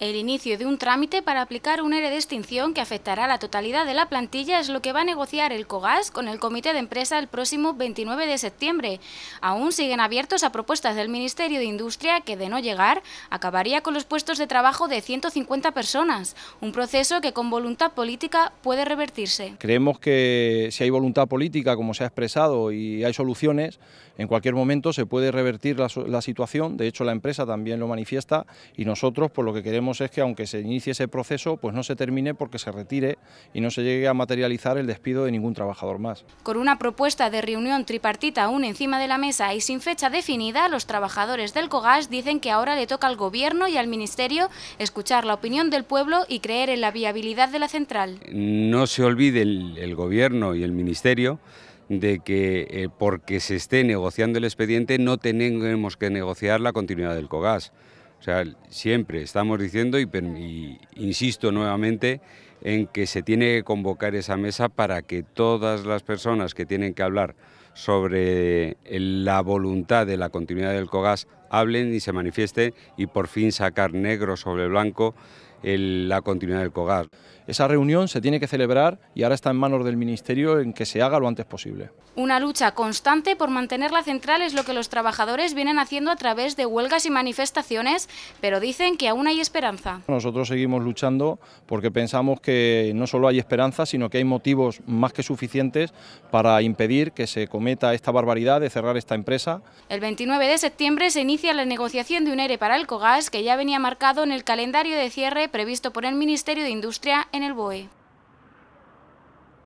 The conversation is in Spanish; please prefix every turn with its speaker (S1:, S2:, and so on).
S1: El inicio de un trámite para aplicar un ERE de extinción que afectará a la totalidad de la plantilla es lo que va a negociar el COGAS con el Comité de Empresa el próximo 29 de septiembre. Aún siguen abiertos a propuestas del Ministerio de Industria que, de no llegar, acabaría con los puestos de trabajo de 150 personas, un proceso que con voluntad política puede revertirse.
S2: Creemos que si hay voluntad política, como se ha expresado, y hay soluciones, en cualquier momento se puede revertir la, la situación. De hecho, la empresa también lo manifiesta y nosotros, por lo que queremos es que aunque se inicie ese proceso, pues no se termine porque se retire y no se llegue a materializar el despido de ningún trabajador más.
S1: Con una propuesta de reunión tripartita aún encima de la mesa y sin fecha definida, los trabajadores del COGAS dicen que ahora le toca al Gobierno y al Ministerio escuchar la opinión del pueblo y creer en la viabilidad de la central.
S3: No se olvide el, Gobierno y el Ministerio de que eh, porque se esté negociando el expediente no tenemos que negociar la continuidad del COGAS. O sea, siempre estamos diciendo y, insisto nuevamente en que se tiene que convocar esa mesa para que todas las personas que tienen que hablar sobre la voluntad de la continuidad del COGAS hablen y se manifiesten y por fin sacar negro sobre blanco la continuidad del COGAS. Esa reunión se tiene que celebrar
S2: y ahora está en manos del Ministerio en que se haga lo antes posible.
S1: Una lucha constante por mantener la central es lo que los trabajadores vienen haciendo a través de huelgas y manifestaciones, pero dicen que aún hay esperanza.
S2: Nosotros seguimos luchando porque pensamos que no solo hay esperanza, sino que hay motivos más que suficientes para impedir que se cometa esta barbaridad de cerrar esta empresa.
S1: El 29 de septiembre se inicia la negociación de un ERE para el COGAS, que ya venía marcado en el calendario de cierre previsto por el Ministerio de Industria en el BOE.